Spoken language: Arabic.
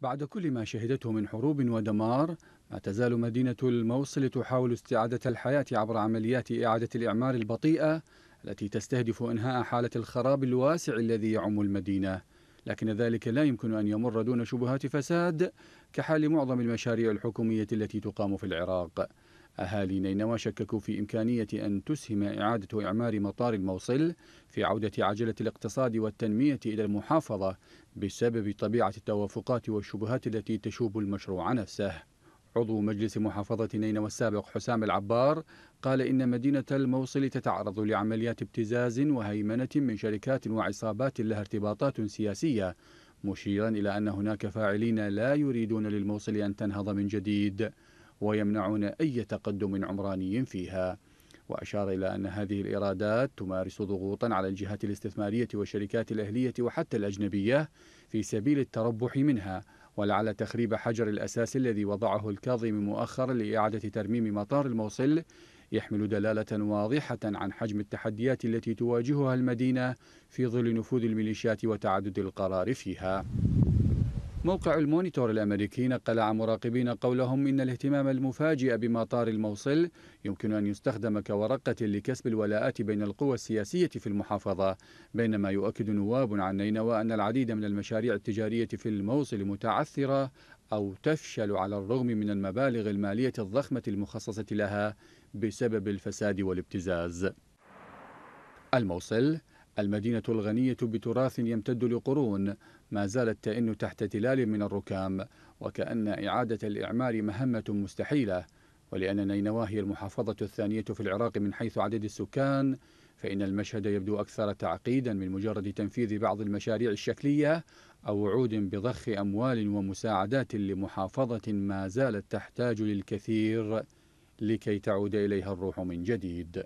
بعد كل ما شهدته من حروب ودمار ما تزال مدينة الموصل تحاول استعادة الحياة عبر عمليات إعادة الإعمار البطيئة التي تستهدف إنهاء حالة الخراب الواسع الذي يعم المدينة لكن ذلك لا يمكن أن يمر دون شبهات فساد كحال معظم المشاريع الحكومية التي تقام في العراق أهالي نينوى شككوا في إمكانية أن تسهم إعادة إعمار مطار الموصل في عودة عجلة الاقتصاد والتنمية إلى المحافظة بسبب طبيعة التوافقات والشبهات التي تشوب المشروع نفسه عضو مجلس محافظة نينوى السابق حسام العبار قال إن مدينة الموصل تتعرض لعمليات ابتزاز وهيمنة من شركات وعصابات لها ارتباطات سياسية مشيرا إلى أن هناك فاعلين لا يريدون للموصل أن تنهض من جديد ويمنعون أي تقدم عمراني فيها وأشار إلى أن هذه الإيرادات تمارس ضغوطا على الجهات الاستثمارية والشركات الأهلية وحتى الأجنبية في سبيل التربح منها ولعل تخريب حجر الأساس الذي وضعه الكاظم مؤخرا لإعادة ترميم مطار الموصل يحمل دلالة واضحة عن حجم التحديات التي تواجهها المدينة في ظل نفوذ الميليشيات وتعدد القرار فيها موقع المونيتور الأمريكي نقل عن مراقبين قولهم إن الاهتمام المفاجئ بمطار الموصل يمكن أن يستخدم كورقة لكسب الولاءات بين القوى السياسية في المحافظة بينما يؤكد نواب عن نينوى أن العديد من المشاريع التجارية في الموصل متعثرة أو تفشل على الرغم من المبالغ المالية الضخمة المخصصة لها بسبب الفساد والابتزاز الموصل المدينة الغنية بتراث يمتد لقرون ما زالت تئن تحت تلال من الركام وكأن إعادة الإعمار مهمة مستحيلة ولأن نينوى هي المحافظة الثانية في العراق من حيث عدد السكان فإن المشهد يبدو أكثر تعقيدا من مجرد تنفيذ بعض المشاريع الشكلية أو وعود بضخ أموال ومساعدات لمحافظة ما زالت تحتاج للكثير لكي تعود إليها الروح من جديد